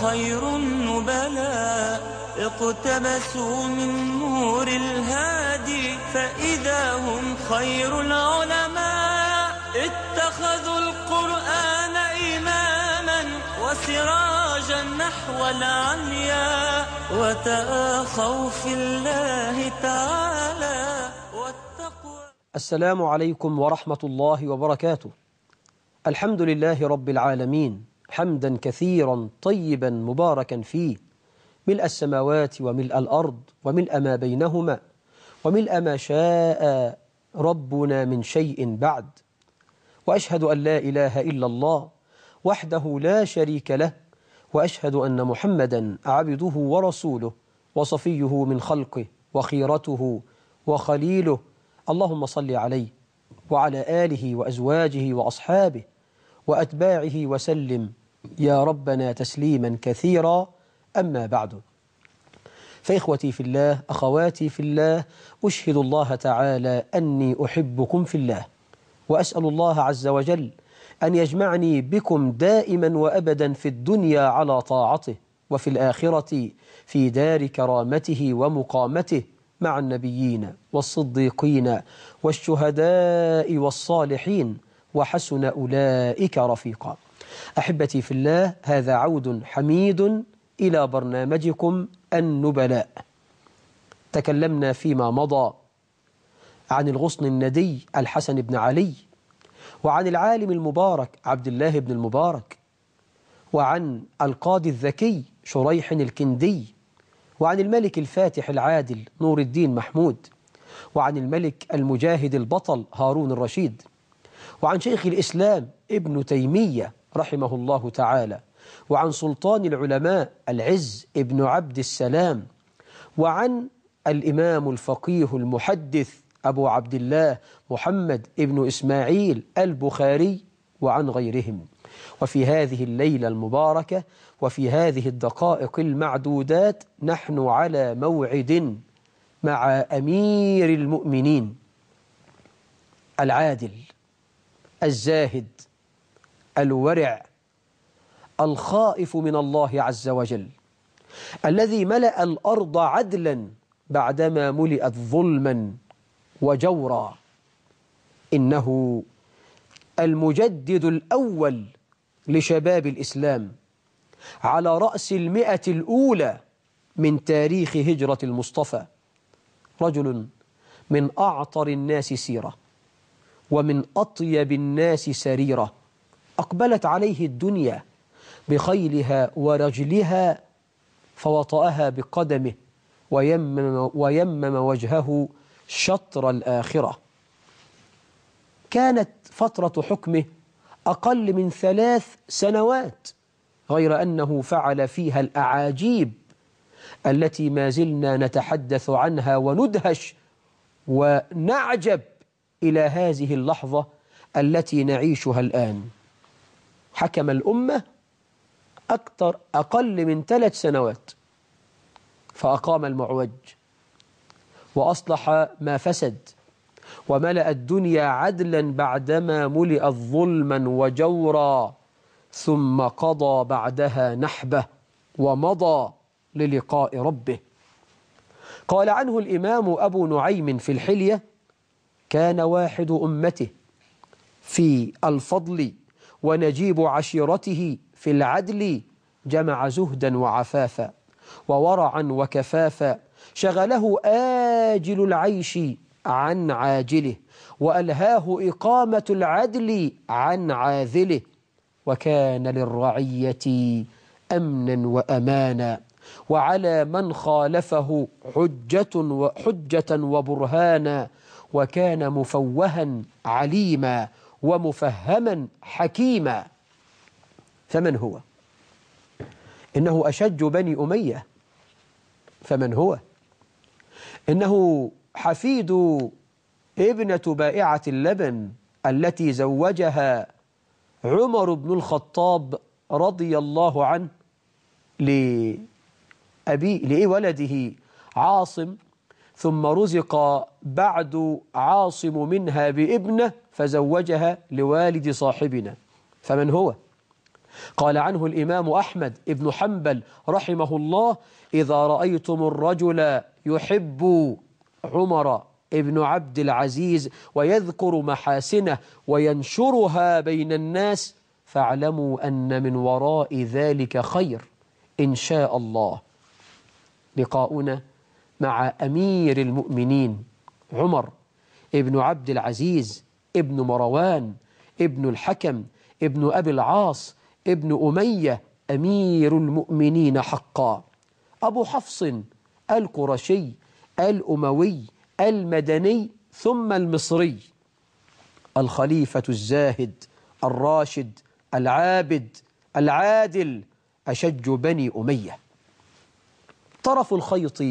خير النبلاء اقتبسوا من نور الهادي فإذا هم خير العلماء اتخذوا القرآن إماما وسراجا نحو العليا وتآخوا في الله تعالى والتقوى السلام عليكم ورحمة الله وبركاته الحمد لله رب العالمين حمدا كثيرا طيبا مباركا فيه ملء السماوات وملء الأرض وملء ما بينهما وملء ما شاء ربنا من شيء بعد وأشهد أن لا إله إلا الله وحده لا شريك له وأشهد أن محمدا عبده ورسوله وصفيه من خلقه وخيرته وخليله اللهم صل عليه وعلى آله وأزواجه وأصحابه وأتباعه وسلم يا ربنا تسليما كثيرا أما بعد فإخوتي في الله أخواتي في الله أشهد الله تعالى أني أحبكم في الله وأسأل الله عز وجل أن يجمعني بكم دائما وأبدا في الدنيا على طاعته وفي الآخرة في دار كرامته ومقامته مع النبيين والصديقين والشهداء والصالحين وحسن أولئك رفيقا أحبتي في الله هذا عود حميد إلى برنامجكم النبلاء تكلمنا فيما مضى عن الغصن الندي الحسن بن علي وعن العالم المبارك عبد الله بن المبارك وعن القاضي الذكي شريح الكندي وعن الملك الفاتح العادل نور الدين محمود وعن الملك المجاهد البطل هارون الرشيد وعن شيخ الإسلام ابن تيمية رحمه الله تعالى وعن سلطان العلماء العز ابن عبد السلام وعن الإمام الفقيه المحدث أبو عبد الله محمد ابن إسماعيل البخاري وعن غيرهم وفي هذه الليلة المباركة وفي هذه الدقائق المعدودات نحن على موعد مع أمير المؤمنين العادل الزاهد الورع الخائف من الله عز وجل الذي ملأ الأرض عدلا بعدما ملئت ظلما وجورا إنه المجدد الأول لشباب الإسلام على رأس المئة الأولى من تاريخ هجرة المصطفى رجل من أعطر الناس سيرة ومن أطيب الناس سريرة أقبلت عليه الدنيا بخيلها ورجلها فوطأها بقدمه ويمم, ويمم وجهه شطر الآخرة كانت فترة حكمه أقل من ثلاث سنوات غير أنه فعل فيها الأعاجيب التي ما زلنا نتحدث عنها وندهش ونعجب إلى هذه اللحظة التي نعيشها الآن حكم الأمة أكثر أقل من ثلاث سنوات فأقام المعوج وأصلح ما فسد وملأ الدنيا عدلا بعدما ملئت ظلما وجورا ثم قضى بعدها نحبه ومضى للقاء ربه قال عنه الإمام أبو نعيم في الحلية كان واحد أمته في الفضل ونجيب عشيرته في العدل جمع زهدا وعفافا وورعا وكفافا شغله آجل العيش عن عاجله وألهاه إقامة العدل عن عاذله وكان للرعية أمنا وأمانا وعلى من خالفه حجة وحجة وبرهانا وكان مفوها عليما ومفهما حكيما فمن هو إنه أشج بني أمية فمن هو إنه حفيد ابنة بائعة اللبن التي زوجها عمر بن الخطاب رضي الله عنه لأبي لولده عاصم ثم رزق بعد عاصم منها بابنه فزوجها لوالد صاحبنا فمن هو؟ قال عنه الإمام أحمد ابن حنبل رحمه الله إذا رأيتم الرجل يحب عمر ابن عبد العزيز ويذكر محاسنه وينشرها بين الناس فاعلموا أن من وراء ذلك خير إن شاء الله لقاؤنا مع أمير المؤمنين عمر ابن عبد العزيز ابن مروان ابن الحكم ابن أبي العاص ابن أمية أمير المؤمنين حقا أبو حفص القرشي الأموي المدني ثم المصري الخليفة الزاهد الراشد العابد العادل أشج بني أمية طرف الخيط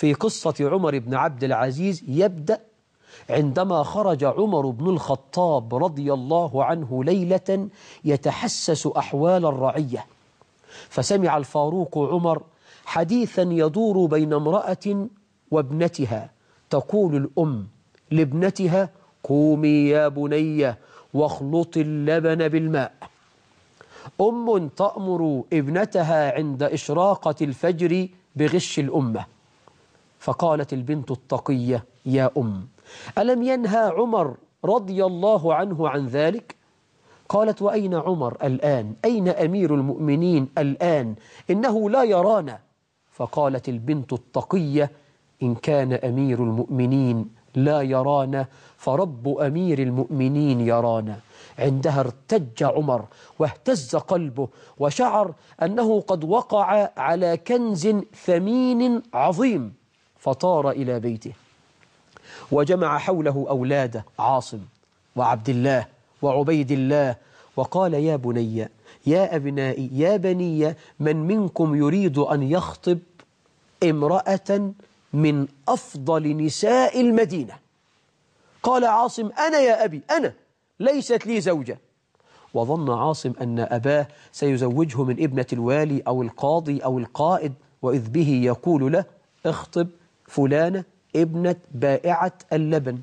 في قصة عمر بن عبد العزيز يبدأ عندما خرج عمر بن الخطاب رضي الله عنه ليلة يتحسس أحوال الرعية فسمع الفاروق عمر حديثا يدور بين امرأة وابنتها تقول الأم لابنتها قومي يا بني واخلط اللبن بالماء أم تأمر ابنتها عند إشراقة الفجر بغش الأمة فقالت البنت التقية يا أم ألم ينهى عمر رضي الله عنه عن ذلك؟ قالت وأين عمر الآن؟ أين أمير المؤمنين الآن؟ إنه لا يرانا فقالت البنت التقية إن كان أمير المؤمنين لا يرانا فرب أمير المؤمنين يرانا عندها ارتج عمر واهتز قلبه وشعر أنه قد وقع على كنز ثمين عظيم فطار إلى بيته وجمع حوله أولاده عاصم وعبد الله وعبيد الله وقال يا بني يا أبنائي يا بني من منكم يريد أن يخطب امرأة من أفضل نساء المدينة قال عاصم أنا يا أبي أنا ليست لي زوجة وظن عاصم أن أباه سيزوجه من ابنة الوالي أو القاضي أو القائد وإذ به يقول له اخطب فلانة ابنة بائعة اللبن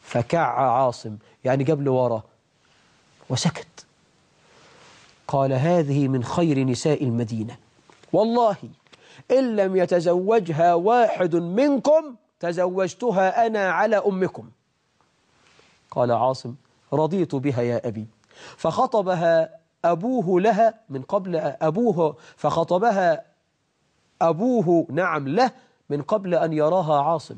فكع عاصم يعني جاب له وسكت قال هذه من خير نساء المدينة والله إن لم يتزوجها واحد منكم تزوجتها أنا على أمكم قال عاصم رضيت بها يا أبي فخطبها أبوه لها من قبل أبوه فخطبها أبوه نعم له من قبل أن يراها عاصم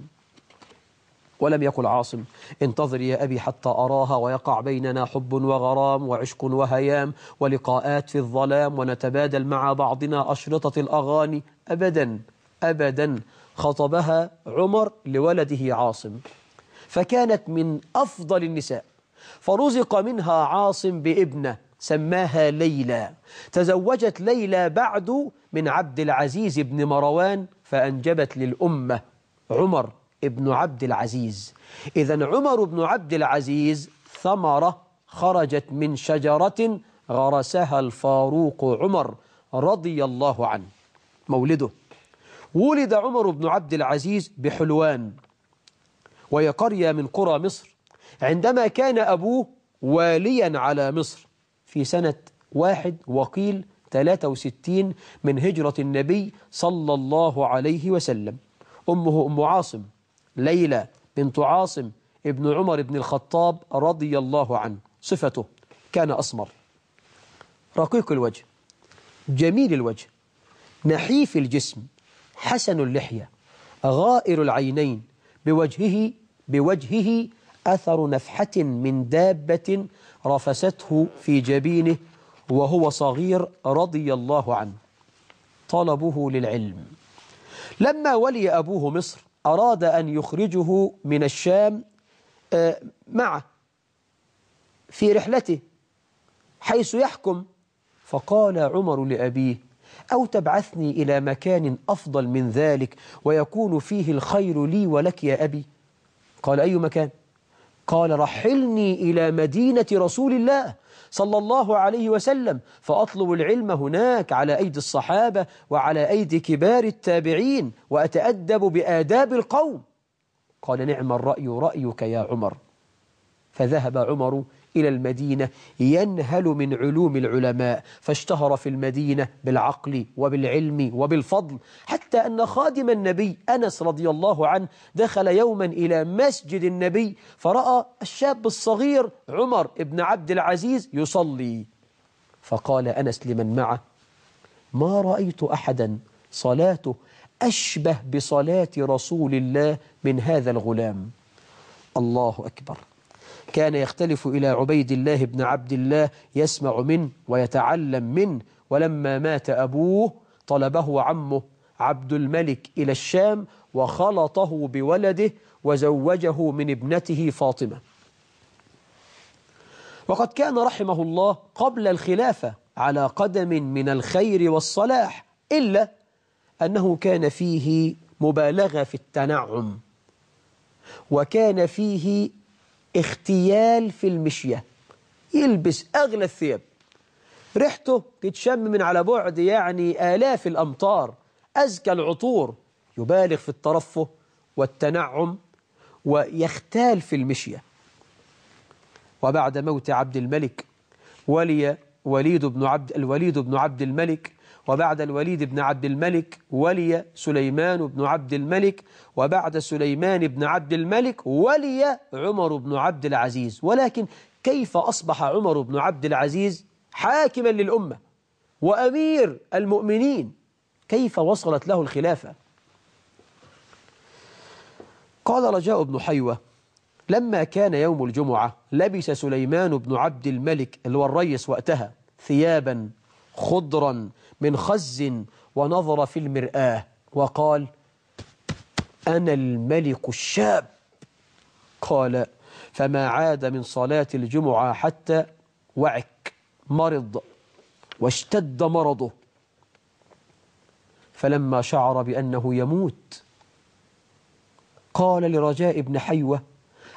ولم يقل عاصم انتظر يا أبي حتى أراها ويقع بيننا حب وغرام وعشق وهيام ولقاءات في الظلام ونتبادل مع بعضنا أشرطة الأغاني أبدا أبدا خطبها عمر لولده عاصم فكانت من أفضل النساء فرزق منها عاصم بابنه سماها ليلى تزوجت ليلى بعد من عبد العزيز بن مروان فأنجبت للأمة عمر بن عبد العزيز إذا عمر بن عبد العزيز ثمرة خرجت من شجرة غرسها الفاروق عمر رضي الله عنه مولده ولد عمر بن عبد العزيز بحلوان وهي قرية من قرى مصر عندما كان أبوه واليا على مصر في سنة واحد وقيل 63 من هجرة النبي صلى الله عليه وسلم أمه أم عاصم ليلى بنت عاصم ابن عمر بن الخطاب رضي الله عنه صفته كان أسمر رقيق الوجه جميل الوجه نحيف الجسم حسن اللحية غائر العينين بوجهه بوجهه أثر نفحة من دابة رفسته في جبينه وهو صغير رضي الله عنه طلبه للعلم لما ولي أبوه مصر أراد أن يخرجه من الشام آه، معه في رحلته حيث يحكم فقال عمر لأبيه أو تبعثني إلى مكان أفضل من ذلك ويكون فيه الخير لي ولك يا أبي قال أي مكان قال رحلني إلى مدينة رسول الله صلى الله عليه وسلم فأطلب العلم هناك على أيدي الصحابة وعلى أيدي كبار التابعين وأتأدب بآداب القوم قال نعم الرأي رأيك يا عمر فذهب عمر إلى المدينة ينهل من علوم العلماء فاشتهر في المدينة بالعقل وبالعلم وبالفضل حتى أن خادم النبي أنس رضي الله عنه دخل يوما إلى مسجد النبي فرأى الشاب الصغير عمر بن عبد العزيز يصلي فقال أنس لمن معه ما رأيت أحدا صلاته أشبه بصلاة رسول الله من هذا الغلام الله أكبر كان يختلف إلى عبيد الله بن عبد الله يسمع منه ويتعلم منه ولما مات أبوه طلبه عمه عبد الملك إلى الشام وخلطه بولده وزوجه من ابنته فاطمة وقد كان رحمه الله قبل الخلافة على قدم من الخير والصلاح إلا أنه كان فيه مبالغة في التنعم وكان فيه اختيال في المشية يلبس أغلى الثياب ريحته تتشم من على بعد يعني آلاف الأمطار أزكى العطور يبالغ في الترفه والتنعم ويختال في المشية وبعد موت عبد الملك ولي وليد بن عبد الوليد بن عبد الملك وبعد الوليد بن عبد الملك ولي سليمان بن عبد الملك وبعد سليمان بن عبد الملك ولي عمر بن عبد العزيز ولكن كيف أصبح عمر بن عبد العزيز حاكما للأمة وأمير المؤمنين كيف وصلت له الخلافة قال رجاء بن حيوة لما كان يوم الجمعة لبس سليمان بن عبد الملك اللي هو الريس وقتها ثيابا خضرا من خز ونظر في المرآة وقال أنا الملك الشاب قال فما عاد من صلاة الجمعة حتى وعك مرض واشتد مرضه فلما شعر بأنه يموت قال لرجاء بن حيوة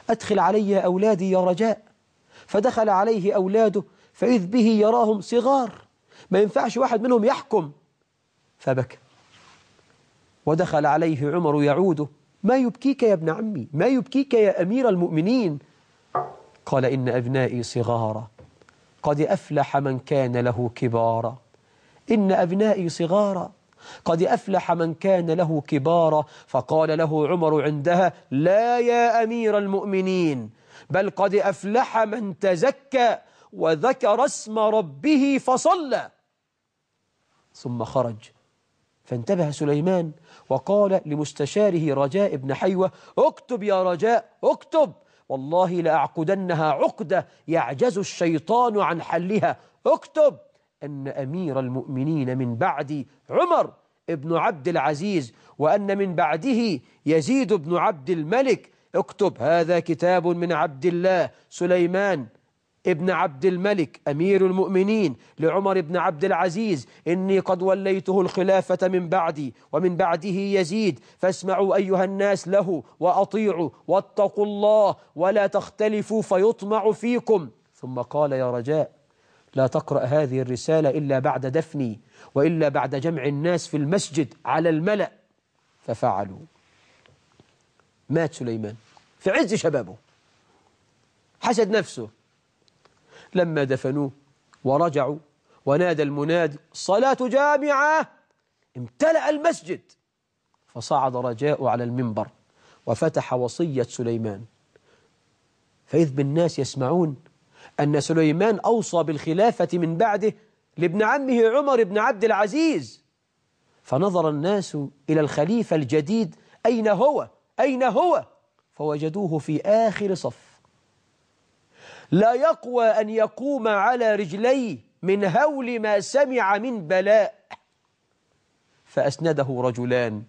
أدخل علي أولادي يا رجاء فدخل عليه أولاده فإذ به يراهم صغار ما ينفعش واحد منهم يحكم فبكى ودخل عليه عمر يعوده ما يبكيك يا ابن عمي ما يبكيك يا أمير المؤمنين قال إن أبنائي صغارا قد أفلح من كان له كبارا إن أبنائي صغارا قد أفلح من كان له كبارا فقال له عمر عندها لا يا أمير المؤمنين بل قد أفلح من تزكى وذكر اسم ربه فصلى ثم خرج فانتبه سليمان وقال لمستشاره رجاء بن حيوة اكتب يا رجاء اكتب والله لأعقدنها عقدة يعجز الشيطان عن حلها اكتب أن أمير المؤمنين من بعدي عمر ابن عبد العزيز وأن من بعده يزيد بن عبد الملك اكتب هذا كتاب من عبد الله سليمان ابن عبد الملك أمير المؤمنين لعمر بن عبد العزيز إني قد وليته الخلافة من بعدي ومن بعده يزيد فاسمعوا أيها الناس له وأطيعوا واتقوا الله ولا تختلفوا فيطمع فيكم ثم قال يا رجاء لا تقرأ هذه الرسالة إلا بعد دفني وإلا بعد جمع الناس في المسجد على الملأ ففعلوا مات سليمان في عز شبابه حسد نفسه لما دفنوه ورجعوا ونادى المنادي صلاة جامعة امتلأ المسجد فصعد رجاء على المنبر وفتح وصية سليمان فإذ بالناس يسمعون أن سليمان أوصى بالخلافة من بعده لابن عمه عمر بن عبد العزيز فنظر الناس إلى الخليفة الجديد أين هو؟ أين هو؟ فوجدوه في آخر صف لا يقوى أن يقوم على رجليه من هول ما سمع من بلاء فأسنده رجلان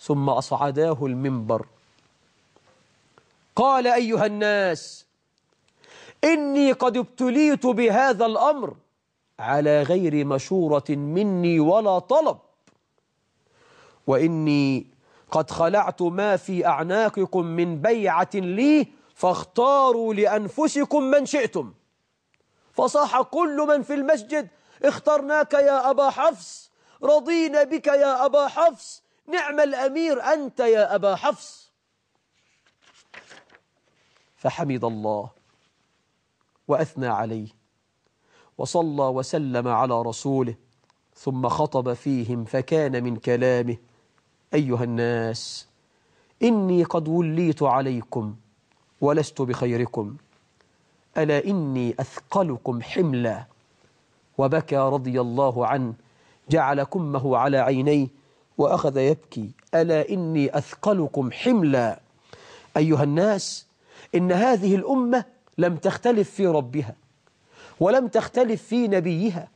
ثم أصعداه المنبر قال أيها الناس إني قد ابتليت بهذا الأمر على غير مشورة مني ولا طلب وإني قد خلعت ما في أعناقكم من بيعة لي فاختاروا لأنفسكم من شئتم فصاح كل من في المسجد اخترناك يا أبا حفص رضينا بك يا أبا حفص نعم الأمير أنت يا أبا حفص فحمد الله وأثنى عليه وصلى وسلم على رسوله ثم خطب فيهم فكان من كلامه أيها الناس إني قد وليت عليكم ولست بخيركم ألا إني أثقلكم حملا وبكى رضي الله عنه جعل كمه على عينيه وأخذ يبكي ألا إني أثقلكم حملا أيها الناس إن هذه الأمة لم تختلف في ربها ولم تختلف في نبيها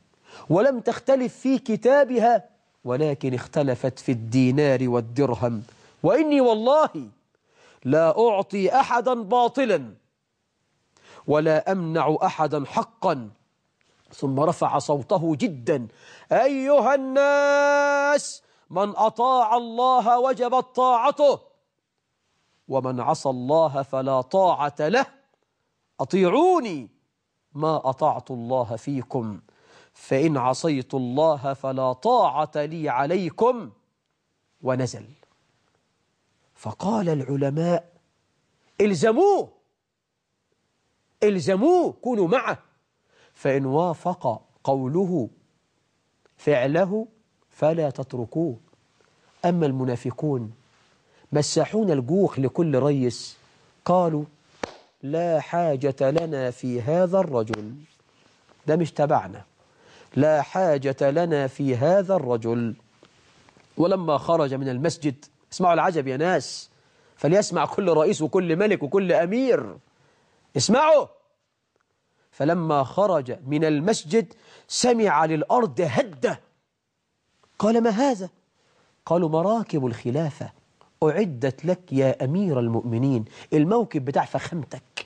ولم تختلف في كتابها ولكن اختلفت في الدينار والدرهم وإني والله لا أعطي أحدا باطلا ولا أمنع أحدا حقا ثم رفع صوته جدا أيها الناس من أطاع الله وجبت طاعته ومن عصى الله فلا طاعة له أطيعوني ما أطعت الله فيكم فإن عصيت الله فلا طاعة لي عليكم ونزل فقال العلماء الزموه الزموه كونوا معه فإن وافق قوله فعله فلا تتركوه أما المنافقون مساحون الجوخ لكل ريس قالوا لا حاجة لنا في هذا الرجل ده مش تبعنا لا حاجة لنا في هذا الرجل ولما خرج من المسجد اسمعوا العجب يا ناس فليسمع كل رئيس وكل ملك وكل أمير اسمعوا فلما خرج من المسجد سمع للأرض هدة قال ما هذا قالوا مراكب الخلافة أعدت لك يا أمير المؤمنين الموكب بتاع فخامتك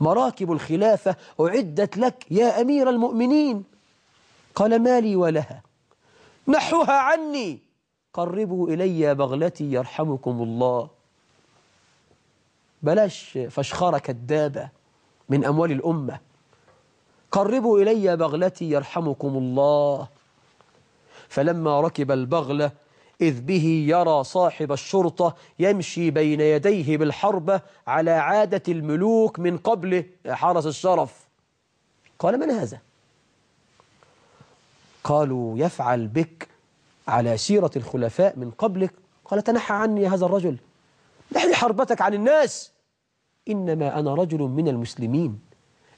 مراكب الخلافة أعدت لك يا أمير المؤمنين قال ما لي ولها نحوها عني قربوا إلي بغلتي يرحمكم الله بلاش فشخرة كدابة من أموال الأمة قربوا إلي بغلتي يرحمكم الله فلما ركب البغلة إذ به يرى صاحب الشرطة يمشي بين يديه بالحربة على عادة الملوك من قبله حرس الشرف قال من هذا؟ قالوا يفعل بك على سيرة الخلفاء من قبلك قال تنحى عني يا هذا الرجل نحن حربتك عن الناس إنما أنا رجل من المسلمين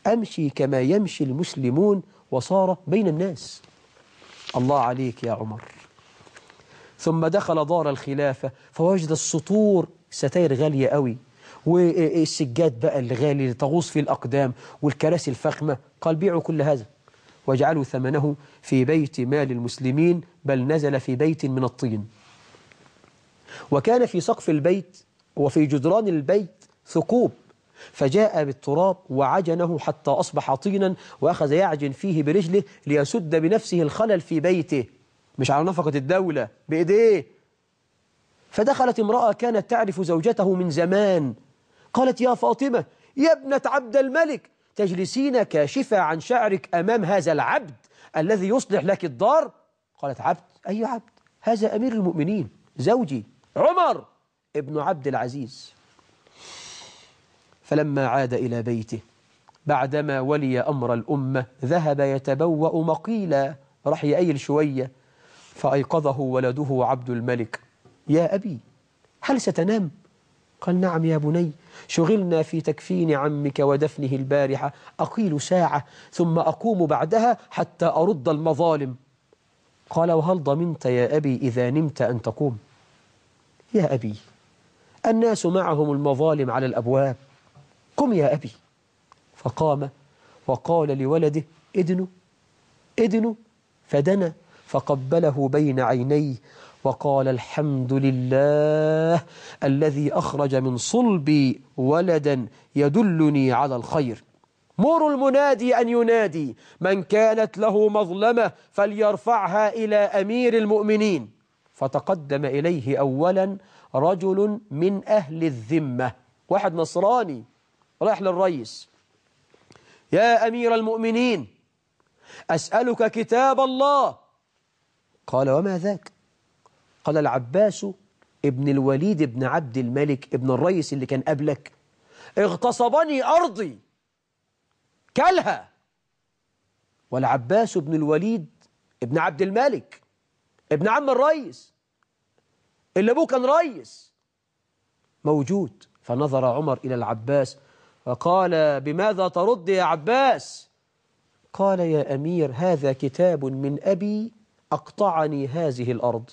أمشي كما يمشي المسلمون وصار بين الناس الله عليك يا عمر ثم دخل دار الخلافة فوجد السطور ستاير غالية قوي والسجاد بقى الغالي تغوص فيه الأقدام والكراسي الفخمة قال بيعوا كل هذا وجعلوا ثمنه في بيت مال المسلمين بل نزل في بيت من الطين وكان في سقف البيت وفي جدران البيت ثقوب فجاء بالتراب وعجنه حتى أصبح طينا وأخذ يعجن فيه برجله ليسد بنفسه الخلل في بيته مش على نفقة الدولة بإيديه فدخلت امرأة كانت تعرف زوجته من زمان قالت يا فاطمة يا ابنة عبد الملك تجلسين كاشفة عن شعرك أمام هذا العبد الذي يصلح لك الدار قالت عبد أي عبد هذا أمير المؤمنين زوجي عمر ابن عبد العزيز فلما عاد إلى بيته بعدما ولي أمر الأمة ذهب يتبوأ مقيلا راح يأيل شوية فأيقظه ولده عبد الملك يا أبي هل ستنام؟ قال نعم يا بني شغلنا في تكفين عمك ودفنه البارحة أقيل ساعة ثم أقوم بعدها حتى أرد المظالم قال وهل ضمنت يا أبي إذا نمت أن تقوم يا أبي الناس معهم المظالم على الأبواب قم يا أبي فقام وقال لولده ادنوا ادنوا فدنا فقبله بين عينيه وقال الحمد لله الذي أخرج من صلبي ولدا يدلني على الخير مر المنادي أن ينادي من كانت له مظلمة فليرفعها إلى أمير المؤمنين فتقدم إليه أولا رجل من أهل الذمة واحد نصراني رايح للرئيس يا أمير المؤمنين أسألك كتاب الله قال وما ذاك قال العباس ابن الوليد ابن عبد الملك ابن الريس اللي كان قبلك اغتصبني أرضي كلها والعباس بن الوليد ابن عبد الملك ابن عم الريس اللي أبوه كان ريس موجود فنظر عمر إلى العباس فقال بماذا ترد يا عباس قال يا أمير هذا كتاب من أبي أقطعني هذه الأرض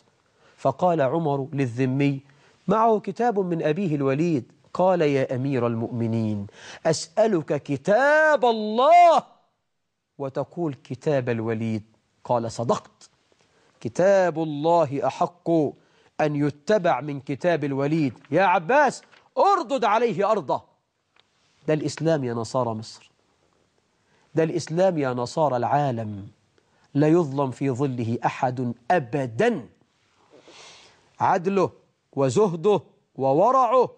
فقال عمر للذمي معه كتاب من أبيه الوليد قال يا أمير المؤمنين أسألك كتاب الله وتقول كتاب الوليد قال صدقت كتاب الله أحق أن يتبع من كتاب الوليد يا عباس اردد عليه أرضه ده الإسلام يا نصارى مصر ده الإسلام يا نصارى العالم لا يظلم في ظله أحد أبداً عدله وزهده وورعه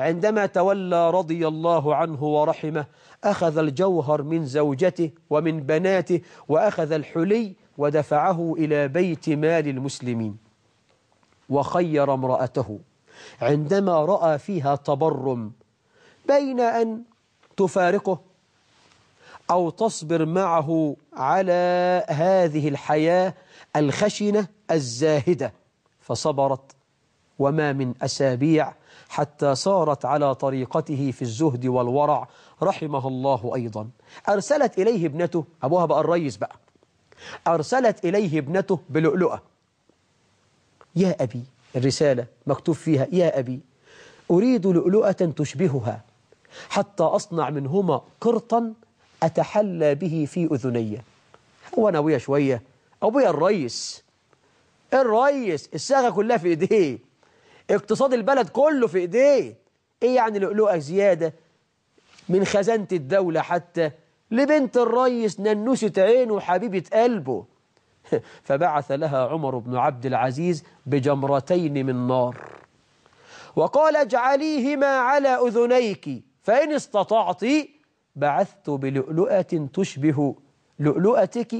عندما تولى رضي الله عنه ورحمه أخذ الجوهر من زوجته ومن بناته وأخذ الحلي ودفعه إلى بيت مال المسلمين وخير امرأته عندما رأى فيها تبرم بين أن تفارقه أو تصبر معه على هذه الحياة الخشنة الزاهدة فصبرت وما من أسابيع حتى صارت على طريقته في الزهد والورع رحمه الله أيضا أرسلت إليه ابنته أبوها بقى الريس بقى أرسلت إليه ابنته بلؤلؤة يا أبي الرسالة مكتوب فيها يا أبي أريد لؤلؤة تشبهها حتى أصنع منهما قرطا أتحلى به في أذني هو نوية شوية أبويا الريس الرئيس الساغة كلها في ايديه اقتصاد البلد كله في ايديه ايه يعني لؤلؤه زياده من خزانه الدوله حتى لبنت الريس ننوسة عينه وحبيبة قلبه فبعث لها عمر بن عبد العزيز بجمرتين من نار وقال اجعليهما على أذنيك فإن استطعت بعثت بلؤلؤة تشبه لؤلؤتك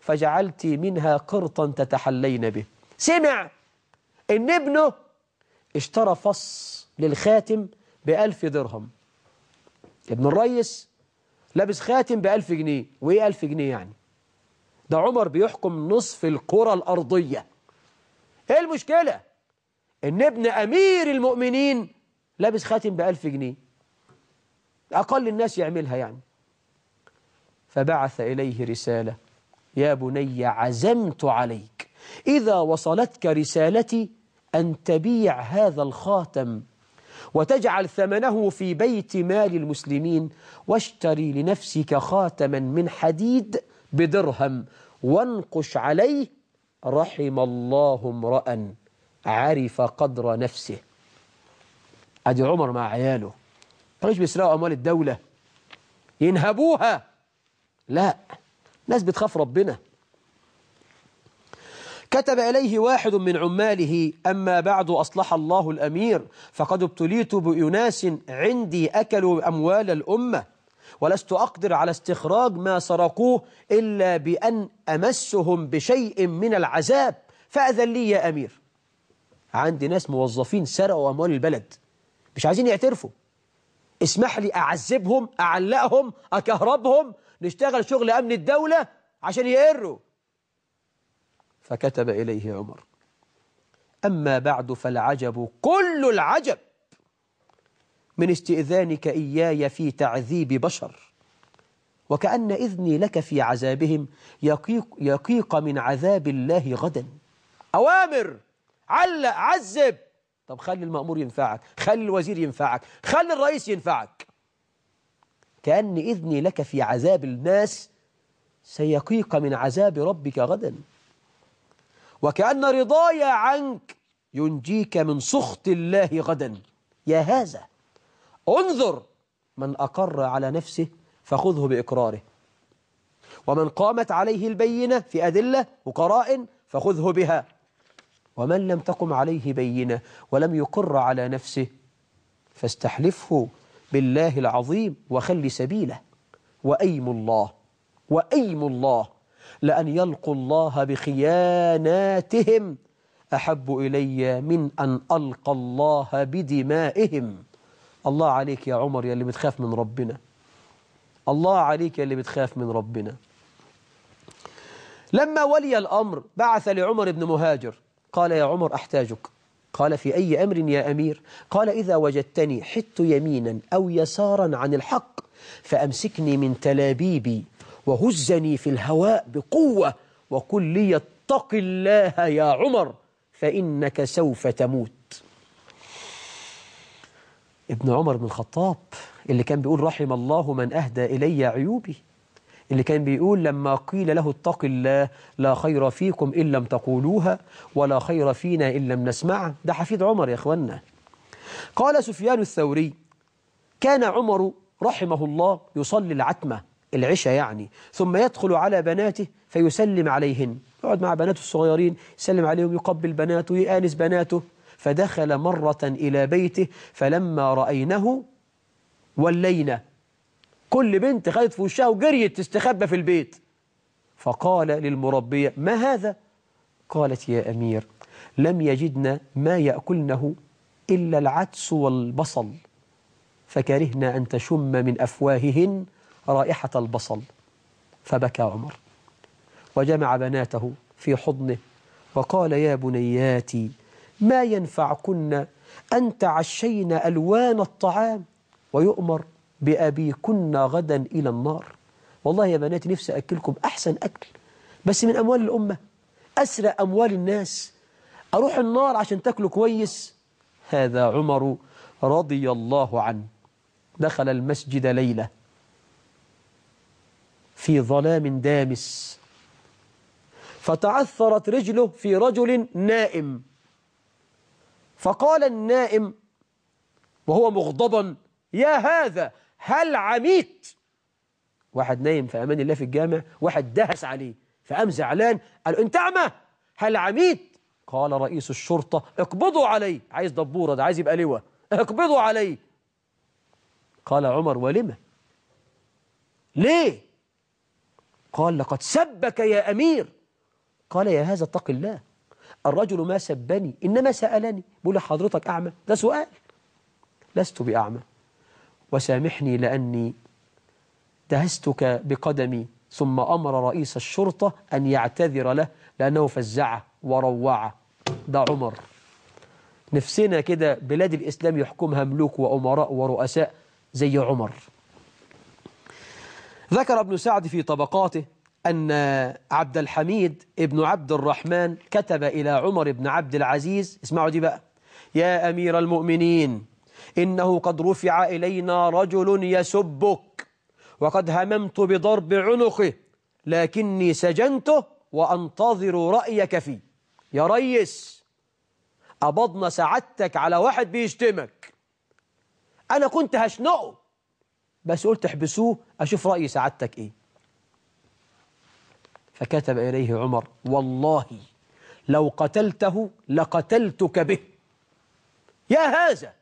فجعلت منها قرطا تتحلين به سمع ان ابنه اشترى فص للخاتم بألف درهم ابن الريس لابس خاتم بألف جنيه وإيه ألف جنيه يعني ده عمر بيحكم نصف الكرة الأرضية إيه المشكلة إن ابن أمير المؤمنين لابس خاتم بألف جنيه أقل الناس يعملها يعني فبعث إليه رسالة يا بني عزمت عليك إذا وصلتك رسالتي أن تبيع هذا الخاتم وتجعل ثمنه في بيت مال المسلمين واشتري لنفسك خاتما من حديد بدرهم وانقش عليه رحم الله امرأ عرف قدر نفسه أدي عمر مع عياله مش بيسرقوا أموال الدولة ينهبوها لا ناس بتخاف ربنا كتب إليه واحد من عماله أما بعد أصلح الله الأمير فقد ابتليت بأناس عندي أكلوا أموال الأمة ولست أقدر على استخراج ما سرقوه إلا بأن أمسهم بشيء من العذاب فأذن لي يا أمير عندي ناس موظفين سرقوا أموال البلد مش عايزين يعترفوا اسمح لي أعذبهم أعلقهم أكهربهم نشتغل شغل أمن الدولة عشان يقروا فكتب إليه عمر أما بعد فالعجب كل العجب من استئذانك إياي في تعذيب بشر وكأن إذني لك في عذابهم يقيق, يقيق من عذاب الله غدا أوامر علق عذب طب خلي المأمور ينفعك خلي الوزير ينفعك خلي الرئيس ينفعك كأن إذني لك في عذاب الناس سيقيق من عذاب ربك غدا وكأن رضاي عنك ينجيك من سخط الله غدا يا هذا انظر من أقر على نفسه فخذه بإقراره ومن قامت عليه البينة في أدلة وقرائن فخذه بها ومن لم تقم عليه بينة ولم يقر على نفسه فاستحلفه بالله العظيم وخل سبيله وأيم الله وأيم الله لأن يلقوا الله بخياناتهم أحب إلي من أن ألقى الله بدمائهم الله عليك يا عمر يا اللي بتخاف من ربنا الله عليك يا اللي بتخاف من ربنا لما ولي الأمر بعث لعمر بن مهاجر قال يا عمر أحتاجك قال في أي أمر يا أمير قال إذا وجدتني حت يمينا أو يسارا عن الحق فأمسكني من تلابيبي وهزني في الهواء بقوة وقل لي اتق الله يا عمر فإنك سوف تموت ابن عمر بن الخطاب اللي كان بيقول رحم الله من أهدى إلي عيوبي اللي كان بيقول لما قيل له اتق الله لا خير فيكم إن لم تقولوها ولا خير فينا إن لم نسمعها ده حفيد عمر يا إخوانا قال سفيان الثوري كان عمر رحمه الله يصلي العتمة العشاء يعني ثم يدخل على بناته فيسلم عليهن يقعد مع بناته الصغيرين يسلم عليهم يقبل بناته يآنس بناته فدخل مرة إلى بيته فلما رأينه ولينا كل بنت خدت في وشها وجريت تستخبى في البيت فقال للمربية ما هذا؟ قالت يا أمير لم يجدنا ما يأكلنه إلا العدس والبصل فكرهنا أن تشم من أفواههن رائحة البصل فبكى عمر وجمع بناته في حضنه وقال يا بنياتي ما ينفعكن أن تعشين ألوان الطعام ويؤمر بأبيكن غدا إلى النار والله يا بناتي نفسي أكلكم أحسن أكل بس من أموال الأمة أسرق أموال الناس أروح النار عشان تاكلوا كويس هذا عمر رضي الله عنه دخل المسجد ليلة في ظلام دامس فتعثرت رجله في رجل نائم فقال النائم وهو مغضبا يا هذا هل عميت واحد نايم في أمان الله في الجامع واحد دهس عليه فقام زعلان قال انت أعمى هل عميت قال رئيس الشرطة اقبضوا علي عايز دبورة ده عايز يبقى لواء اقبضوا علي قال عمر ولما ليه قال لقد سبك يا أمير قال يا هذا اتق الله الرجل ما سبني إنما سألني بقول حضرتك أعمى ده سؤال لست بأعمى وسامحني لأني دهستك بقدمي ثم أمر رئيس الشرطة أن يعتذر له لأنه فزعه وروعه ده عمر نفسنا كده بلاد الإسلام يحكمها ملوك وأمراء ورؤساء زي عمر ذكر ابن سعد في طبقاته أن عبد الحميد ابن عبد الرحمن كتب إلى عمر بن عبد العزيز اسمعوا دي بقى يا أمير المؤمنين إنه قد رفع إلينا رجل يسبك وقد هممت بضرب عنقه لكني سجنته وأنتظر رأيك فيه يا ريس أبضنا سعادتك على واحد بيشتمك أنا كنت هشنقه بس قلت احبسوه أشوف رأي سعادتك إيه فكتب إليه عمر والله لو قتلته لقتلتك به يا هذا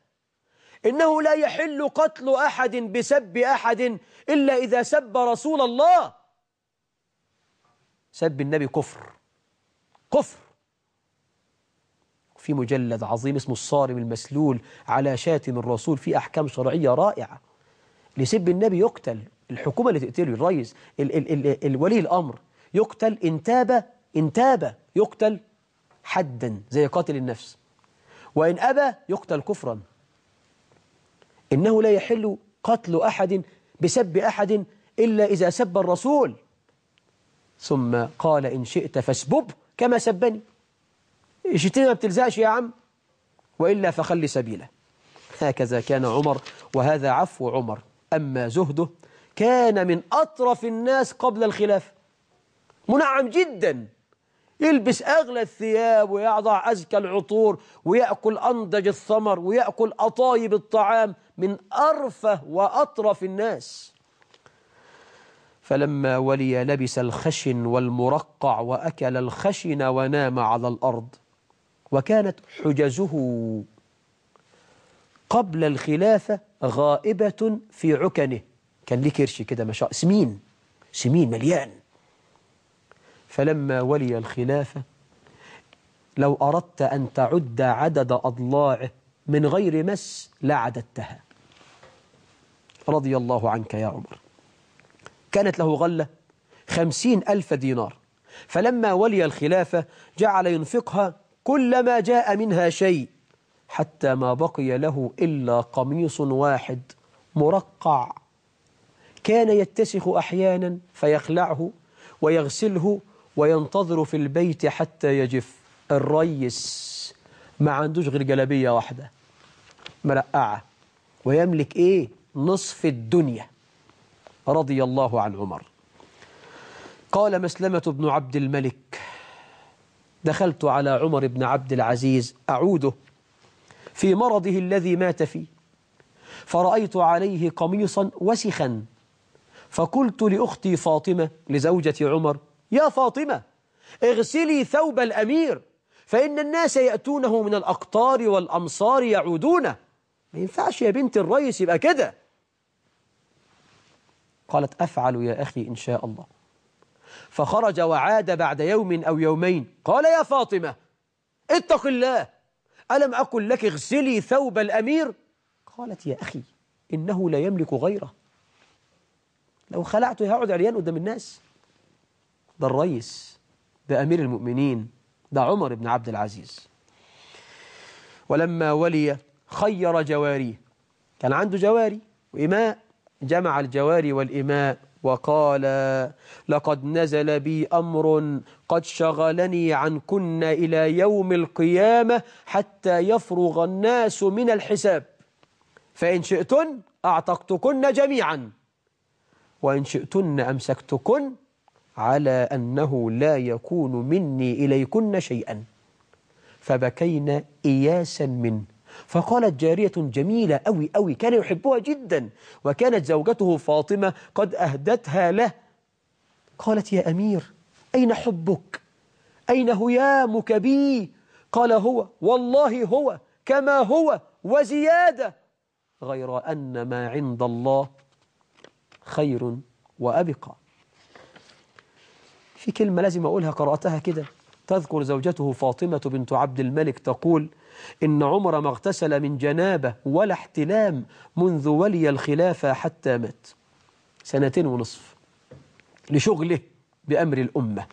إنه لا يحل قتل أحد بسب أحد إلا إذا سب رسول الله سب النبي كفر كفر في مجلد عظيم اسمه الصارم المسلول على شاتم الرسول في أحكام شرعية رائعة لسب النبي يقتل الحكومة اللي تقتله الرئيس ال ال ال الولي الأمر يقتل إن تاب إن تاب يقتل حدا زي قاتل النفس وإن أبى يقتل كفرا إنه لا يحل قتل أحد بسب أحد إلا إذا سب الرسول ثم قال إن شئت فاسبب كما سبني شتنا ما بتلزقش يا عم وإلا فخلي سبيله هكذا كان عمر وهذا عفو عمر أما زهده كان من أطرف الناس قبل الخلافة منعم جدا يلبس أغلى الثياب ويضع أزكى العطور ويأكل أنضج الثمر ويأكل أطايب الطعام من أرفه وأطرف الناس فلما ولي لبس الخشن والمرقع وأكل الخشن ونام على الأرض وكانت حجزه قبل الخلافة غائبة في عكنه كان ليه كرش كده ما شاء سمين سمين مليان فلما ولي الخلافة لو أردت أن تعد عدد أضلاعه من غير مس لعددتها رضي الله عنك يا عمر كانت له غلة خمسين ألف دينار فلما ولي الخلافة جعل ينفقها كلما جاء منها شيء حتى ما بقي له إلا قميص واحد مرقع كان يتسخ أحيانا فيخلعه ويغسله وينتظر في البيت حتى يجف الريس ما عندوش غير جلابية واحدة مرقعة ويملك إيه نصف الدنيا رضي الله عن عمر قال مسلمة بن عبد الملك دخلت على عمر بن عبد العزيز أعوده في مرضه الذي مات فيه فرأيت عليه قميصا وسخا فقلت لأختي فاطمة لزوجة عمر يا فاطمة اغسلي ثوب الأمير فإن الناس يأتونه من الأقطار والأمصار يعودونه ما ينفعش يا بنت الرئيس يبقى كده قالت أفعل يا أخي إن شاء الله فخرج وعاد بعد يوم أو يومين قال يا فاطمة اتق الله ألم أقل لك اغسلي ثوب الأمير قالت يا أخي إنه لا يملك غيره لو خلعته هيقعد عريان قدام الناس ده الريس ده أمير المؤمنين ده عمر بن عبد العزيز ولما ولي خير جواريه كان عنده جواري وإماء جمع الجواري والإماء وقالا لقد نزل بي أمر قد شغلني عنكن إلى يوم القيامة حتى يفرغ الناس من الحساب فإن شئتن أعتقتكن جميعا وإن شئتن أمسكتكن على أنه لا يكون مني إليكن شيئا فبكينا إياسا منه فقالت جارية جميلة أوي أوي كان يحبها جدا وكانت زوجته فاطمة قد أهدتها له قالت يا أمير أين حبك أين هيامك بي قال هو والله هو كما هو وزيادة غير أن ما عند الله خير وأبقى في كلمة لازم أقولها قرأتها كده تذكر زوجته فاطمة بنت عبد الملك تقول إن عمر ما اغتسل من جنابة ولا احتلام منذ ولي الخلافة حتى مات سنتين ونصف لشغله بأمر الأمة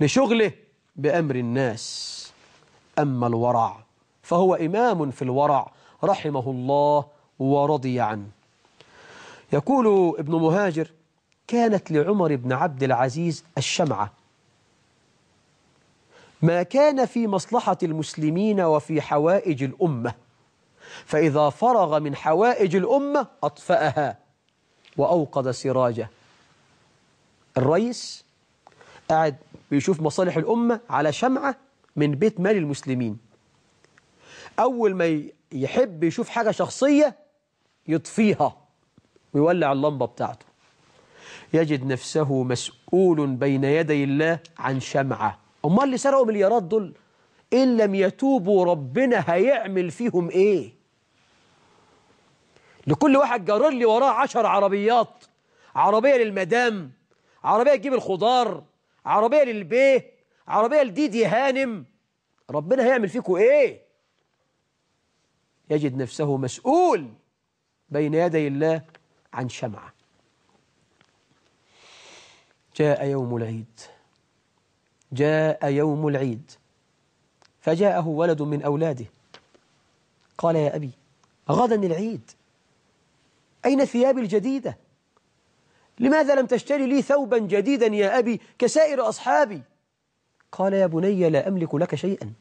لشغله بأمر الناس أما الورع فهو إمام في الورع رحمه الله ورضي عنه يقول ابن مهاجر كانت لعمر بن عبد العزيز الشمعة ما كان في مصلحة المسلمين وفي حوائج الأمة فإذا فرغ من حوائج الأمة أطفأها وأوقد سراجه الرئيس قاعد بيشوف مصالح الأمة على شمعة من بيت مال المسلمين أول ما يحب يشوف حاجة شخصية يطفيها ويولع اللمبة بتاعته يجد نفسه مسؤول بين يدي الله عن شمعة هم اللي سرقوا مليارات دول إن لم يتوبوا ربنا هيعمل فيهم إيه لكل واحد جارر لي وراه عشر عربيات عربية للمدام عربية تجيب الخضار عربية للبيه عربية لديدي هانم ربنا هيعمل فيكم إيه يجد نفسه مسؤول بين يدي الله عن شمعة جاء يوم العيد جاء يوم العيد فجاءه ولد من أولاده قال يا أبي غدا العيد أين ثيابي الجديدة لماذا لم تشتري لي ثوبا جديدا يا أبي كسائر أصحابي قال يا بني لا أملك لك شيئا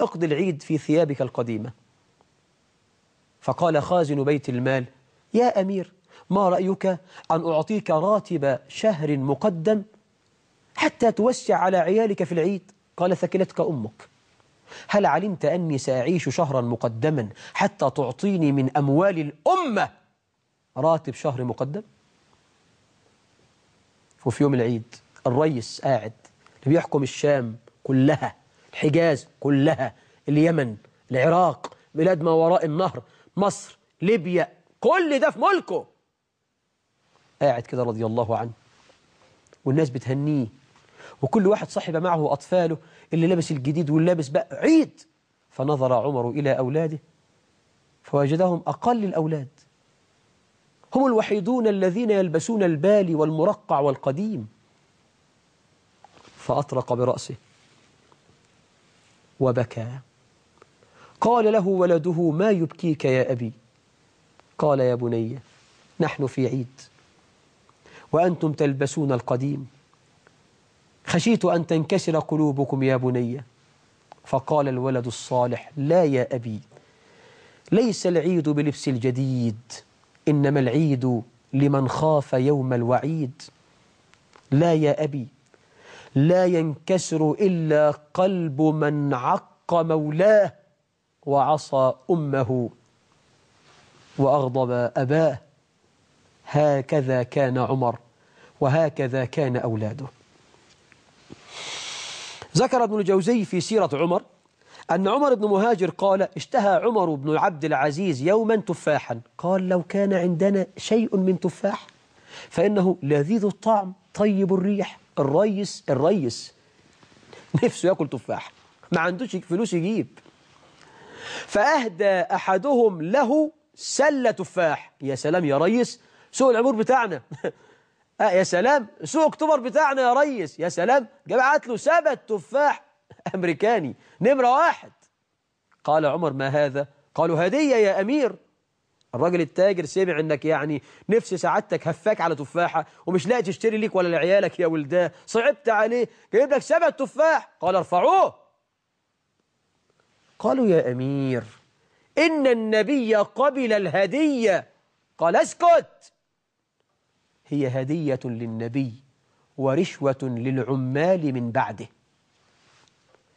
اقضي العيد في ثيابك القديمة فقال خازن بيت المال يا أمير ما رأيك أن أعطيك راتب شهر مقدم حتى توسع على عيالك في العيد قال ثكلتك أمك هل علمت أني سأعيش شهرا مقدما حتى تعطيني من أموال الأمة راتب شهر مقدم وفي يوم العيد الرئيس قاعد اللي بيحكم الشام كلها الحجاز كلها اليمن العراق بلاد ما وراء النهر مصر ليبيا كل ده في ملكه قاعد كده رضي الله عنه والناس بتهنيه وكل واحد صحب معه أطفاله اللي لبس الجديد واللابس بقى عيد فنظر عمر إلى أولاده فوجدهم أقل الأولاد هم الوحيدون الذين يلبسون البالي والمرقع والقديم فأطرق برأسه وبكى قال له ولده ما يبكيك يا أبي قال يا بني نحن في عيد وأنتم تلبسون القديم خشيت أن تنكسر قلوبكم يا بني فقال الولد الصالح لا يا أبي ليس العيد بلبس الجديد إنما العيد لمن خاف يوم الوعيد لا يا أبي لا ينكسر إلا قلب من عق مولاه وعصى أمه وأغضب أباه هكذا كان عمر وهكذا كان أولاده ذكر ابن الجوزي في سيرة عمر أن عمر بن مهاجر قال اشتهى عمر بن عبد العزيز يوما تفاحا قال لو كان عندنا شيء من تفاح فإنه لذيذ الطعم طيب الريح الريس الريس نفسه يأكل تفاح ما عندوش فلوس يجيب فأهدى أحدهم له سلة تفاح يا سلام يا ريس سوق العبور بتاعنا آه يا سلام سوق اكتوبر بتاعنا يا ريس يا سلام جمعت له سبت تفاح أمريكاني نمرة واحد قال عمر ما هذا قالوا هدية يا أمير الراجل التاجر سمع انك يعني نفس سعادتك هفاك على تفاحة ومش لاقي تشتري ليك ولا لعيالك يا ولداه صعبت عليه جايب لك سبت تفاح قال ارفعوه قالوا يا أمير إن النبي قبل الهدية قال اسكت هي هدية للنبي ورشوة للعمال من بعده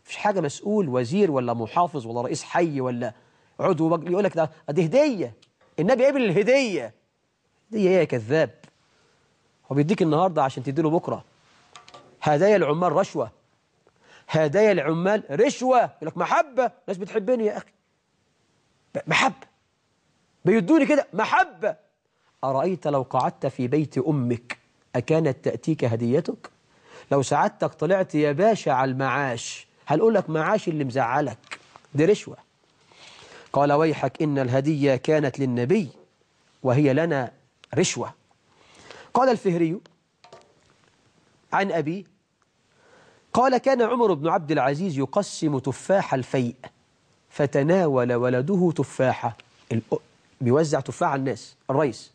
مفيش حاجة مسؤول وزير ولا محافظ ولا رئيس حي ولا عضو يقول لك ده دي هدية النبي قبل الهدية هدية ايه يا كذاب هو بيديك النهاردة عشان تديله بكرة هدايا العمال رشوة هدايا العمال رشوة يقول لك محبة ناس بتحبني يا أخي محبة بيدوني كده محبة أرأيت لو قعدت في بيت أمك أكانت تأتيك هديتك لو سعدتك طلعت يا باشا على المعاش هنقول لك معاش اللي مزعلك دي رشوة قال ويحك إن الهدية كانت للنبي وهي لنا رشوة قال الفهري عن أبي قال كان عمر بن عبد العزيز يقسم تفاح الفيء فتناول ولده تفاحة بيوزع تفاح الناس الرئيس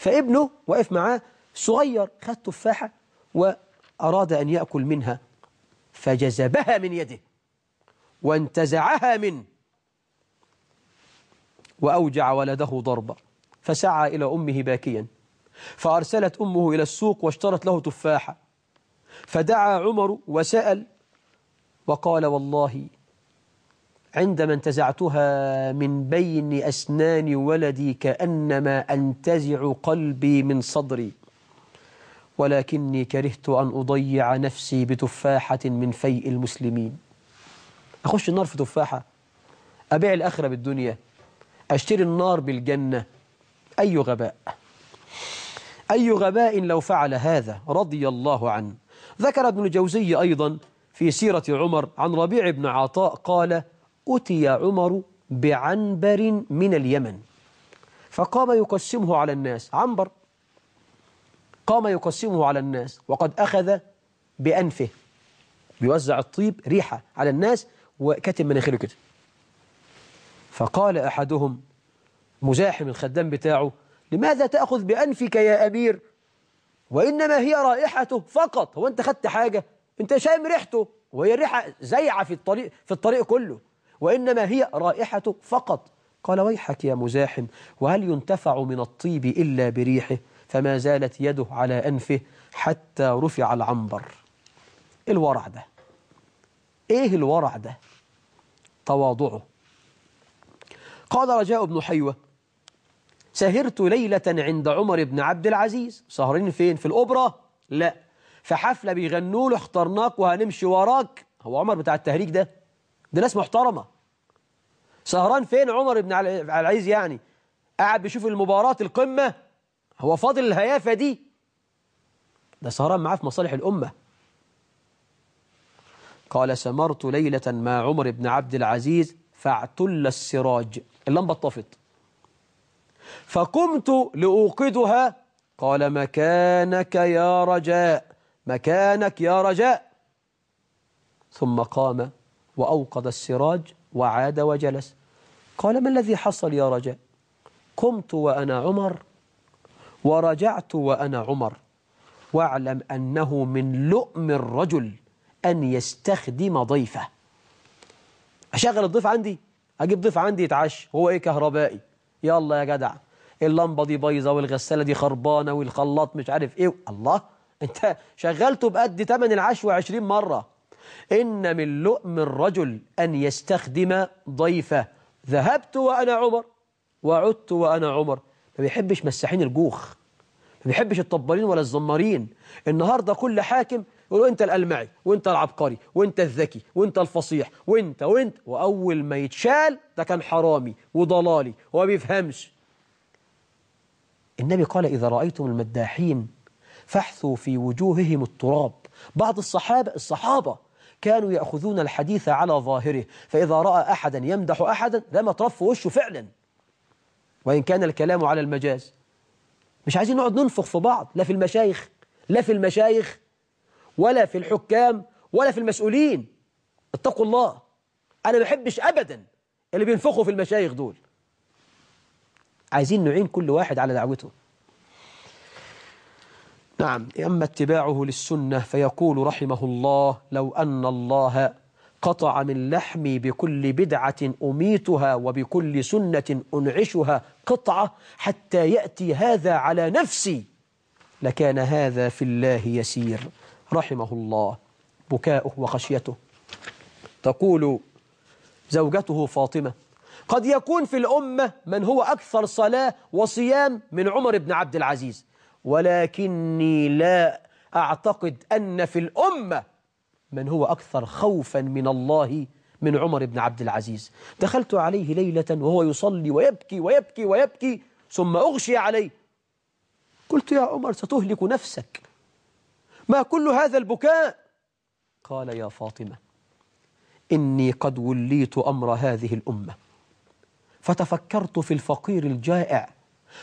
فابنه وقف معاه صغير خد تفاحة وأراد أن يأكل منها فجذبها من يده وانتزعها منه وأوجع ولده ضربا فسعى إلى أمه باكيا فأرسلت أمه إلى السوق واشترت له تفاحة فدعا عمر وسأل وقال والله عندما انتزعتها من بين أسنان ولدي كأنما أنتزع قلبي من صدري ولكني كرهت أن أضيع نفسي بتفاحة من فيء المسلمين أخش النار في تفاحة أبيع الآخرة بالدنيا أشتري النار بالجنة أي غباء أي غباء لو فعل هذا رضي الله عنه ذكر ابن الجوزي أيضا في سيرة عمر عن ربيع بن عطاء قال أتي عمر بعنبر من اليمن فقام يقسمه على الناس عنبر قام يقسمه على الناس وقد أخذ بأنفه بيوزع الطيب ريحة على الناس وكتم مناخيره كده فقال أحدهم مزاحم الخدام بتاعه لماذا تأخذ بأنفك يا أمير وإنما هي رائحته فقط هو أنت خدت حاجة أنت شايم ريحته وهي ريحة زيعة في الطريق في الطريق كله وإنما هي رائحة فقط قال ويحك يا مزاحم وهل ينتفع من الطيب إلا بريحه فما زالت يده على أنفه حتى رفع العنبر الورع ده إيه الورع ده تواضعه قال رجاء بن حيوة سهرت ليلة عند عمر بن عبد العزيز سهرين فين في الأوبرا لا في حفلة بيغنوا له اخترناك وهنمشي وراك هو عمر بتاع التهريج ده ده ناس محترمة سهران فين عمر بن العزيز يعني قاعد بيشوف المباراة القمة هو فاضل الهيافة دي ده سهران معاه في مصالح الأمة قال سمرت ليلة مع عمر بن عبد العزيز فاعتل السراج اللمبة طفت فقمت لأوقدها قال مكانك يا رجاء مكانك يا رجاء ثم قام وأوقد السراج وعاد وجلس قال ما الذي حصل يا رجاء قمت وأنا عمر ورجعت وأنا عمر واعلم أنه من لؤم الرجل أن يستخدم ضيفه أشغل الضيف عندي أجيب ضيف عندي يتعشى هو إيه كهربائي يلا يا جدع اللمبة دي بايظة والغسالة دي خربانة والخلاط مش عارف إيه الله أنت شغلته بقد تمن العشوة 20 مرة إن من لؤم الرجل أن يستخدم ضيفه ذهبت وأنا عمر وعدت وأنا عمر ما بيحبش مساحين الجوخ ما بيحبش الطبالين ولا الزمارين النهاردة كل حاكم يقولوا أنت الألمعي وأنت العبقري وأنت الذكي وأنت الفصيح وأنت وأنت وأول ما يتشال ده كان حرامي وضلالي وما بيفهمش النبي قال إذا رأيتم المداحين فاحثوا في وجوههم التراب بعض الصحابة الصحابة كانوا يأخذون الحديث على ظاهره فإذا رأى أحدا يمدح أحدا لما طرف وشه فعلا وإن كان الكلام على المجاز مش عايزين نقعد ننفخ في بعض لا في المشايخ لا في المشايخ ولا في الحكام ولا في المسؤولين اتقوا الله أنا ما بحبش أبدا اللي بينفخوا في المشايخ دول عايزين نعين كل واحد على دعوته نعم أما اتباعه للسنة فيقول رحمه الله لو أن الله قطع من لحمي بكل بدعة أميتها وبكل سنة أنعشها قطعة حتى يأتي هذا على نفسي لكان هذا في الله يسير رحمه الله بكاؤه وخشيته تقول زوجته فاطمة قد يكون في الأمة من هو أكثر صلاة وصيام من عمر بن عبد العزيز ولكني لا أعتقد أن في الأمة من هو أكثر خوفا من الله من عمر بن عبد العزيز دخلت عليه ليلة وهو يصلي ويبكي ويبكي ويبكي ثم أغشي عليه قلت يا عمر ستهلك نفسك ما كل هذا البكاء قال يا فاطمة إني قد وليت أمر هذه الأمة فتفكرت في الفقير الجائع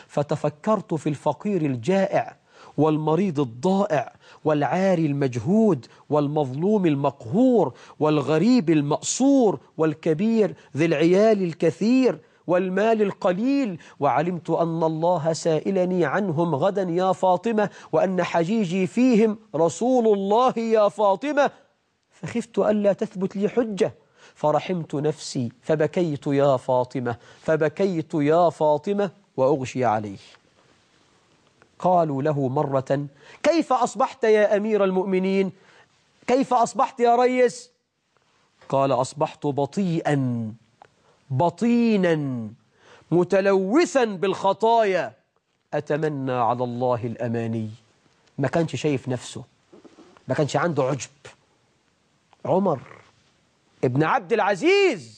فتفكرت في الفقير الجائع والمريض الضائع والعاري المجهود والمظلوم المقهور والغريب المأسور والكبير ذي العيال الكثير والمال القليل وعلمت أن الله سائلني عنهم غدا يا فاطمة وأن حجيجي فيهم رسول الله يا فاطمة فخفت ألا تثبت لي حجة فرحمت نفسي فبكيت يا فاطمة فبكيت يا فاطمة وأغشي عليه قالوا له مرة كيف أصبحت يا أمير المؤمنين كيف أصبحت يا ريس قال أصبحت بطيئا بطينا متلوثا بالخطايا أتمنى على الله الأماني ما كانش شايف نفسه ما كانش عنده عجب عمر ابن عبد العزيز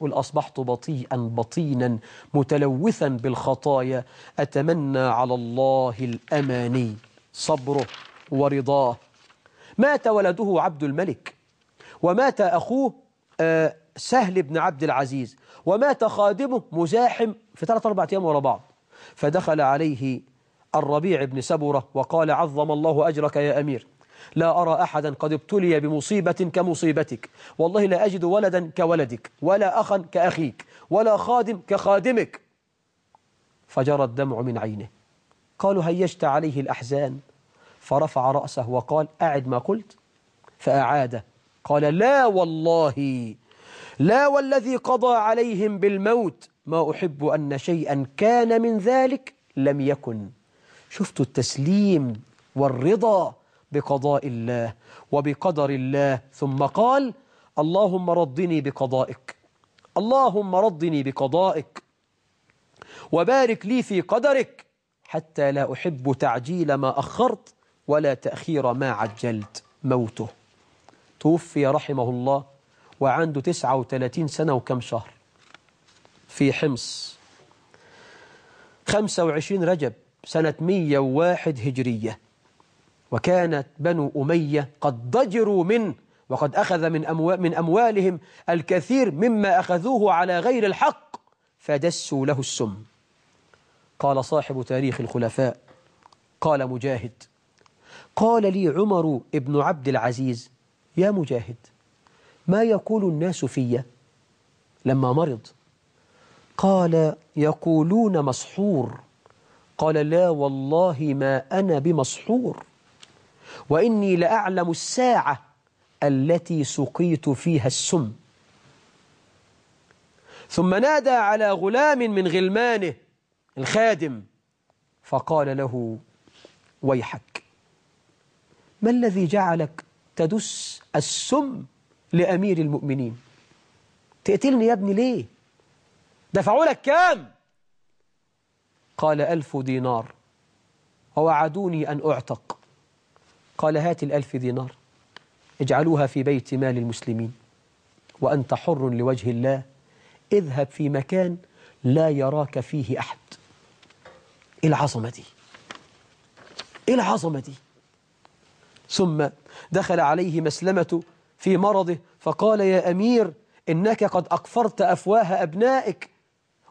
قل أصبحت بطيئا بطينا متلوثا بالخطايا أتمنى على الله الأماني صبره ورضاه مات ولده عبد الملك ومات أخوه آه، سهل بن عبد العزيز ومات خادمه مزاحم في ثلاث أربعة أيام ورا بعض فدخل عليه الربيع بن سبرة وقال عظم الله أجرك يا أمير لا أرى أحدا قد ابتلي بمصيبة كمصيبتك والله لا أجد ولدا كولدك ولا أخا كأخيك ولا خادم كخادمك فجرى الدمع من عينه قالوا هيجت عليه الأحزان فرفع رأسه وقال أعد ما قلت فأعاده قال لا والله لا والذي قضى عليهم بالموت ما أحب أن شيئا كان من ذلك لم يكن شفت التسليم والرضا بقضاء الله وبقدر الله ثم قال اللهم ردني بقضائك اللهم ردني بقضائك وبارك لي في قدرك حتى لا أحب تعجيل ما أخرت ولا تأخير ما عجلت موته توفي رحمه الله وعنده 39 سنة وكم شهر في حمص 25 رجب سنة 101 هجرية وكانت بنو أمية قد ضجروا منه وقد أخذ من, أمو... من أموالهم الكثير مما أخذوه على غير الحق فدسوا له السم قال صاحب تاريخ الخلفاء قال مجاهد قال لي عمر ابن عبد العزيز يا مجاهد ما يقول الناس في لما مرض قال يقولون مسحور قال لا والله ما أنا بمسحور وإني لأعلم الساعة التي سقيت فيها السم ثم نادى على غلام من غلمانه الخادم فقال له ويحك ما الذي جعلك تدس السم لأمير المؤمنين تقتلني يا ابني ليه دفعوا لك كام قال ألف دينار ووعدوني أن أعتق قال هات الألف دينار اجعلوها في بيت مال المسلمين وأنت حر لوجه الله اذهب في مكان لا يراك فيه أحد إيه العظمة دي إيه العظمة دي ثم دخل عليه مسلمة في مرضه فقال يا أمير إنك قد أقفرت أفواه أبنائك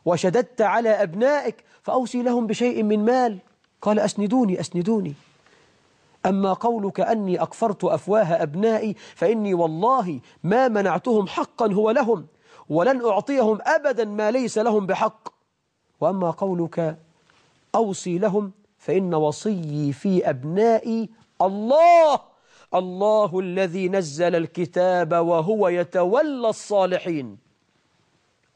وشددت على أبنائك فأوصي لهم بشيء من مال قال أسندوني أسندوني أما قولك أني أكفرت أفواه أبنائي فإني والله ما منعتهم حقا هو لهم ولن أعطيهم أبدا ما ليس لهم بحق وأما قولك أوصي لهم فإن وصيي في أبنائي الله الله الذي نزل الكتاب وهو يتولى الصالحين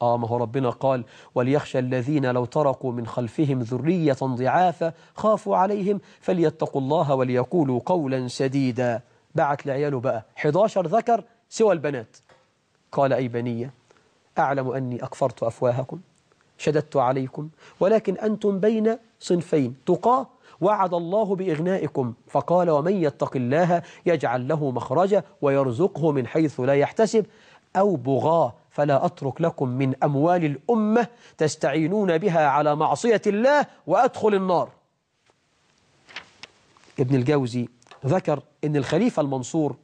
آه ما هو ربنا قال وليخشى الذين لو تركوا من خلفهم ذرية ضعافا خافوا عليهم فليتقوا الله وليقولوا قولا سديدا بعت لعياله بقى 11 ذكر سوى البنات قال أي بنية أعلم أني أكفرت أفواهكم شددت عليكم ولكن أنتم بين صنفين تقاه وعد الله بإغنائكم فقال ومن يتق الله يجعل له مخرجا ويرزقه من حيث لا يحتسب أو بغاه فلا أترك لكم من أموال الأمة تستعينون بها على معصية الله وأدخل النار ابن الجوزي ذكر أن الخليفة المنصور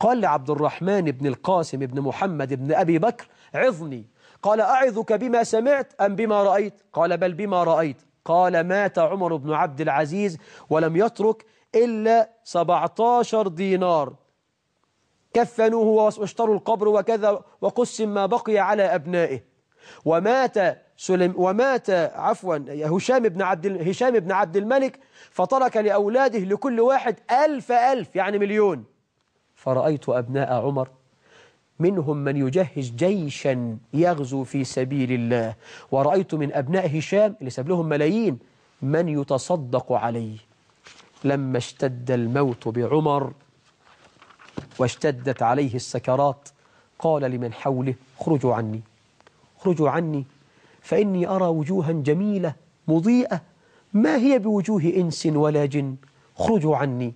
قال لعبد الرحمن بن القاسم بن محمد بن أبي بكر عظني قال أعظك بما سمعت أم بما رأيت قال بل بما رأيت قال مات عمر بن عبد العزيز ولم يترك إلا 17 دينار كفنوه واشتروا القبر وكذا وقسم ما بقي على أبنائه ومات سليم ومات عفوا هشام بن عبد هشام بن عبد الملك فترك لأولاده لكل واحد ألف ألف يعني مليون فرأيت أبناء عمر منهم من يجهز جيشا يغزو في سبيل الله ورأيت من أبناء هشام اللي ساب لهم ملايين من يتصدق عليه لما اشتد الموت بعمر واشتدت عليه السكرات قال لمن حوله اخرجوا عني اخرجوا عني فإني أرى وجوها جميلة مضيئة ما هي بوجوه إنس ولا جن اخرجوا عني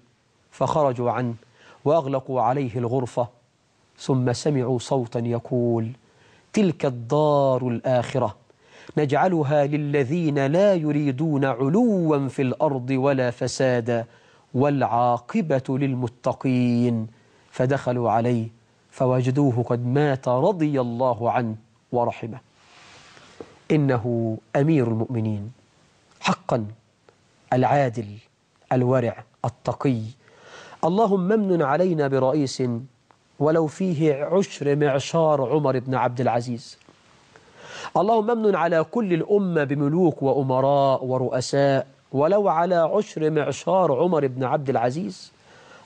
فخرجوا عنه وأغلقوا عليه الغرفة ثم سمعوا صوتا يقول تلك الدار الآخرة نجعلها للذين لا يريدون علوا في الأرض ولا فسادا والعاقبة للمتقين فدخلوا عليه فوجدوه قد مات رضي الله عنه ورحمه إنه أمير المؤمنين حقا العادل الورع التقي اللهم ممن علينا برئيس ولو فيه عشر معشار عمر بن عبد العزيز اللهم ممن على كل الأمة بملوك وأمراء ورؤساء ولو على عشر معشار عمر بن عبد العزيز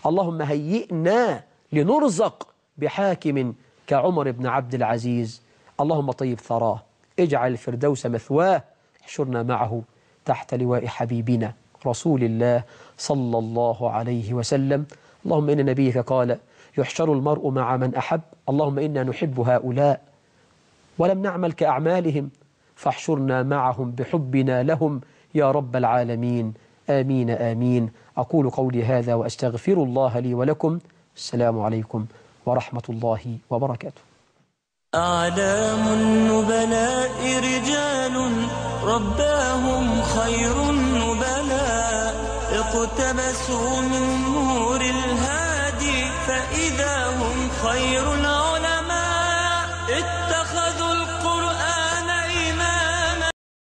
اللهم هيئنا لنرزق بحاكم كعمر بن عبد العزيز اللهم طيب ثراه اجعل الفردوس مثواه احشرنا معه تحت لواء حبيبنا رسول الله صلى الله عليه وسلم اللهم إن نبيك قال يحشر المرء مع من أحب اللهم إنا نحب هؤلاء ولم نعمل كأعمالهم فاحشرنا معهم بحبنا لهم يا رب العالمين آمين آمين أقول قولي هذا وأستغفر الله لي ولكم السلام عليكم ورحمة الله وبركاته أعلام النبلاء رجال رباهم خير النبلاء اقتبسوا من